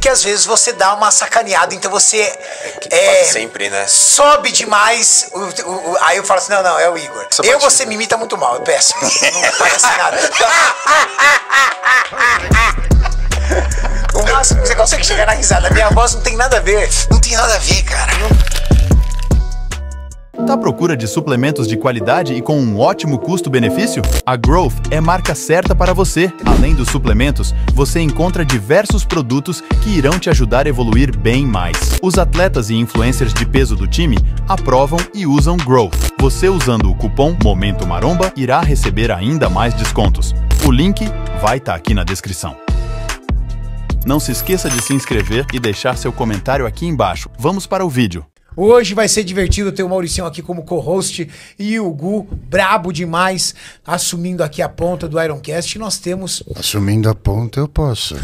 que às vezes você dá uma sacaneada, então você. É, é sempre, né? Sobe demais. O, o, o, aí eu falo assim: não, não, é o Igor. Essa eu, batida. você me imita muito mal, eu é peço. não parece assim nada. o máximo que você consegue chegar na risada. Minha voz não tem nada a ver. Não tem nada a ver, cara. Não está à procura de suplementos de qualidade e com um ótimo custo-benefício? A Growth é marca certa para você. Além dos suplementos, você encontra diversos produtos que irão te ajudar a evoluir bem mais. Os atletas e influencers de peso do time aprovam e usam Growth. Você usando o cupom Momento Maromba irá receber ainda mais descontos. O link vai estar tá aqui na descrição. Não se esqueça de se inscrever e deixar seu comentário aqui embaixo. Vamos para o vídeo. Hoje vai ser divertido ter o Mauricião aqui como co-host e o Gu, brabo demais, assumindo aqui a ponta do Ironcast. Nós temos. Assumindo a ponta, eu posso.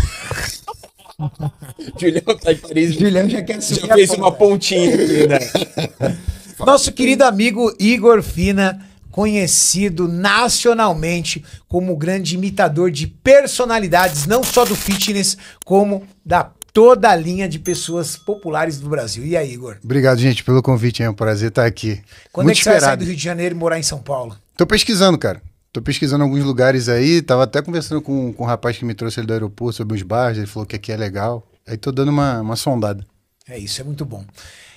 Julião tá em Paris. Julião já quer assumir. Já fez ponta. uma pontinha aqui, né? Nosso querido amigo Igor Fina conhecido nacionalmente como grande imitador de personalidades, não só do fitness, como da toda a linha de pessoas populares do Brasil. E aí, Igor? Obrigado, gente, pelo convite. É um prazer estar aqui. Quando Muito é que esperado. você vai sair do Rio de Janeiro e morar em São Paulo? Tô pesquisando, cara. Tô pesquisando alguns lugares aí. Tava até conversando com, com um rapaz que me trouxe ali do aeroporto sobre os bairros. Ele falou que aqui é legal. Aí tô dando uma, uma sondada. É isso, é muito bom.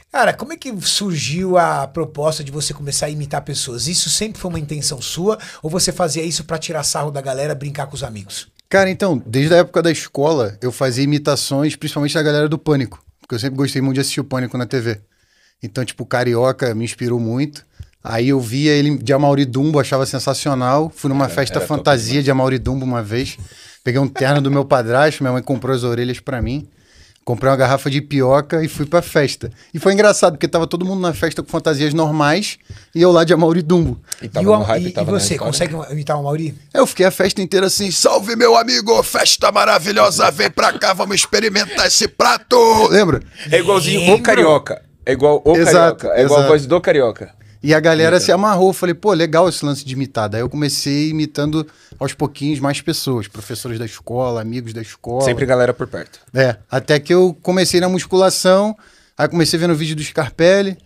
Cara, como é que surgiu a proposta de você começar a imitar pessoas? Isso sempre foi uma intenção sua ou você fazia isso para tirar sarro da galera, brincar com os amigos? Cara, então, desde a época da escola, eu fazia imitações, principalmente da galera do Pânico. Porque eu sempre gostei muito de assistir o Pânico na TV. Então, tipo, o Carioca me inspirou muito. Aí eu via ele de Amauri Dumbo, achava sensacional. Fui numa festa fantasia top. de Amauri Dumbo uma vez. Peguei um terno do meu padrasto, minha mãe comprou as orelhas para mim. Comprei uma garrafa de pioca e fui pra festa. E foi engraçado, porque tava todo mundo na festa com fantasias normais e eu lá de Amauri Dumbo. E, tava e, o, hype, e, tava e você, consegue imitar o Amauri? Eu fiquei a festa inteira assim, salve meu amigo, festa maravilhosa, vem pra cá, vamos experimentar esse prato. Lembra? É igualzinho o Carioca. É igual o exato, Carioca. É igual a voz do Carioca. E a galera legal. se amarrou. Eu falei, pô, legal esse lance de imitar. Daí eu comecei imitando aos pouquinhos mais pessoas, professores da escola, amigos da escola. Sempre galera por perto. É. Até que eu comecei na musculação, aí comecei vendo o vídeo do Scarpelli,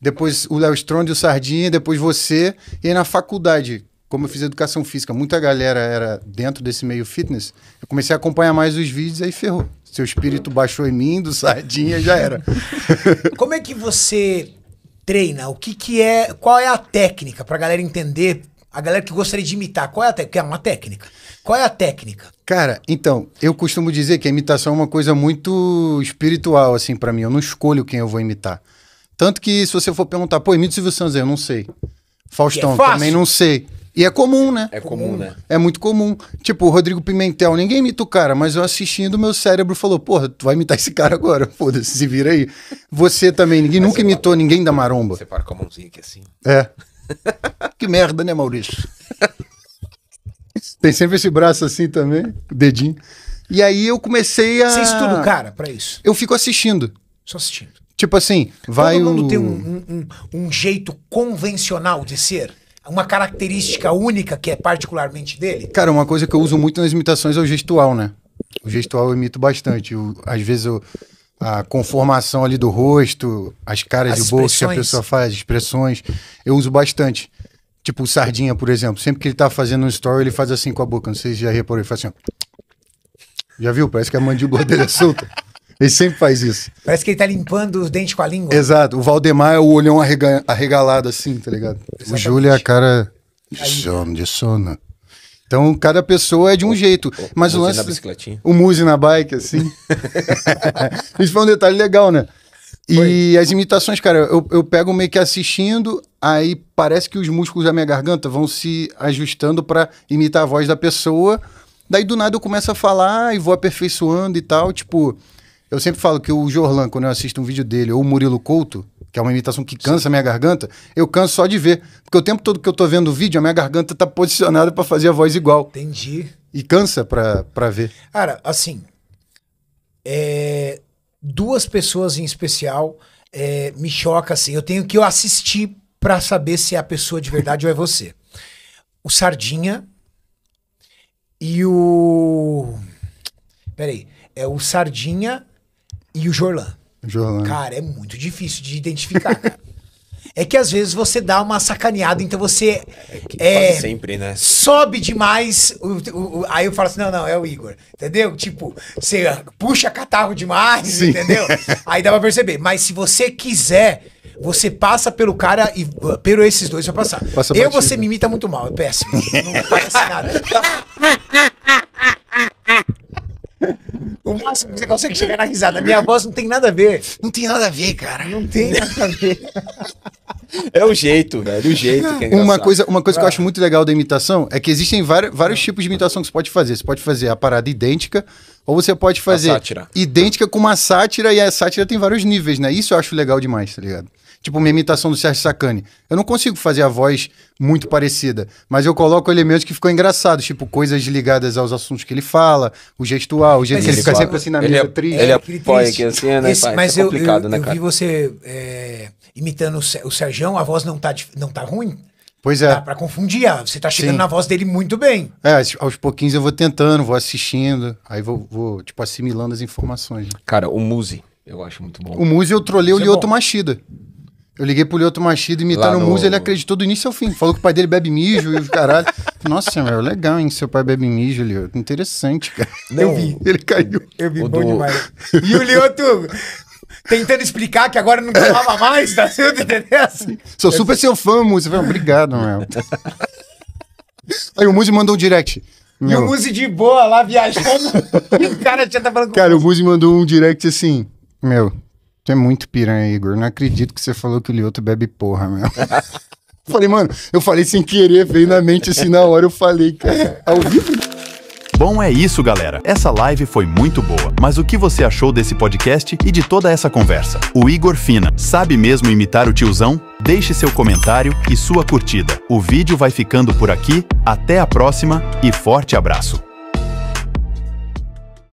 depois o Léo Strond e o Sardinha, depois você. E aí na faculdade, como eu fiz educação física, muita galera era dentro desse meio fitness, eu comecei a acompanhar mais os vídeos aí ferrou. Seu espírito baixou em mim, do Sardinha, já era. Como é que você treina? O que, que é. Qual é a técnica pra galera entender? A galera que gostaria de imitar, qual é a técnica? É uma técnica. Qual é a técnica? Cara, então, eu costumo dizer que a imitação é uma coisa muito espiritual, assim, para mim. Eu não escolho quem eu vou imitar. Tanto que se você for perguntar, pô, imita o Silvio Santos, eu não sei. É Faustão, é também não sei. E é comum, né? É comum, né? É muito comum. Tipo, o Rodrigo Pimentel, ninguém imita o cara, mas eu assistindo, meu cérebro falou: porra, tu vai imitar esse cara agora, foda-se, se vira aí. Você também, ninguém mas nunca imitou para... ninguém da maromba. Você para com a mãozinha aqui assim. É. que merda, né, Maurício? Tem sempre esse braço assim também, o dedinho. E aí eu comecei a. Você estuda o cara pra isso? Eu fico assistindo. Só assistindo. Tipo assim, vai Todo mundo tem um, um, um, um jeito convencional de ser uma característica única que é particularmente dele? Cara, uma coisa que eu uso muito nas imitações é o gestual, né? O gestual eu imito bastante. Eu, às vezes eu, a conformação ali do rosto, as caras as de boca que a pessoa faz, as expressões, eu uso bastante. Tipo o Sardinha, por exemplo. Sempre que ele tá fazendo um story, ele faz assim com a boca. Não sei se já reparou, ele faz assim. Ó. Já viu? Parece que a mandíbula dele é solta. Ele sempre faz isso. Parece que ele tá limpando os dentes com a língua. Exato. O Valdemar é o olhão arrega arregalado assim, tá ligado? Exatamente. O Júlio é a cara de sono, de sono. Então, cada pessoa é de um o, jeito. O, mas o, o lance. Na bicicletinha. O muse na bike, assim. isso foi um detalhe legal, né? E Foi. as imitações, cara, eu, eu pego meio que assistindo, aí parece que os músculos da minha garganta vão se ajustando para imitar a voz da pessoa. Daí do nada eu começo a falar e vou aperfeiçoando e tal. Tipo, eu sempre falo que o Jorlan, quando eu assisto um vídeo dele, ou o Murilo Couto, que é uma imitação que cansa a minha garganta, eu canso só de ver. Porque o tempo todo que eu tô vendo o vídeo, a minha garganta tá posicionada para fazer a voz igual. Entendi. E cansa pra, pra ver. Cara, assim. É, duas pessoas em especial é, me choca assim. Eu tenho que eu assistir para saber se é a pessoa de verdade ou é você. O Sardinha e o. Peraí. É o Sardinha e o Jorlan. Jorlan. Cara, é muito difícil de identificar, cara. É que às vezes você dá uma sacaneada, então você. É, é sempre, né? Sobe demais. O, o, o, aí eu falo assim: não, não, é o Igor. Entendeu? Tipo, você puxa catarro demais, Sim. entendeu? aí dá pra perceber. Mas se você quiser, você passa pelo cara e uh, pelo esses dois pra passar. Passa eu, você me imita muito mal, é péssimo. Não parece assim nada. você consegue chegar na risada. Minha voz não tem nada a ver. Não tem nada a ver, cara. Não tem nada a ver. É o jeito, velho. O jeito que é Uma coisa, uma coisa que eu acho muito legal da imitação é que existem vários, vários tipos de imitação que você pode fazer. Você pode fazer a parada idêntica, ou você pode fazer sátira. idêntica com uma sátira, e a sátira tem vários níveis, né? Isso eu acho legal demais, tá ligado? Tipo, uma imitação do Sérgio Sacani. Eu não consigo fazer a voz muito parecida, mas eu coloco elementos que ficam engraçados, tipo, coisas ligadas aos assuntos que ele fala, o gestual, o jeito que ele fica sempre assim na ele é, triste. Ele é é apoia aqui assim, né? Esse, pai, mas é complicado, eu, né, eu, né, cara? eu vi você é, imitando o Sérgio, a voz não tá, não tá ruim? Pois é. Dá pra confundir. Ah, você tá chegando Sim. na voz dele muito bem. É, aos pouquinhos eu vou tentando, vou assistindo, aí vou, vou tipo, assimilando as informações. Né? Cara, o Muzi, eu acho muito bom. O Muzi eu trolei o é Lioto é Machida. Eu liguei pro Lioto Machido imitando no... o Musa, ele acreditou do início ao fim. Falou que o pai dele bebe mijo e o caralho. Nossa, meu, legal, hein? Seu pai bebe mijo, Lioto. Interessante, cara. Não, eu vi, ele caiu. Eu vi, o bom do... demais. E o Lioto tentando explicar que agora não gravava mais, tá sendo assim. Sou super seu fã, Musa. Obrigado, meu. Aí o Musa mandou um direct. Meu. E o Musi de boa lá viajando. e o cara já tá falando com Cara, o Musi mandou um direct assim. Meu, Tu é muito piranha, Igor. Não acredito que você falou que o Lioto bebe porra, meu. falei, mano, eu falei sem querer, veio na mente assim na hora, eu falei, cara, ao vivo. Bom, é isso, galera. Essa live foi muito boa. Mas o que você achou desse podcast e de toda essa conversa? O Igor Fina sabe mesmo imitar o tiozão? Deixe seu comentário e sua curtida. O vídeo vai ficando por aqui. Até a próxima e forte abraço.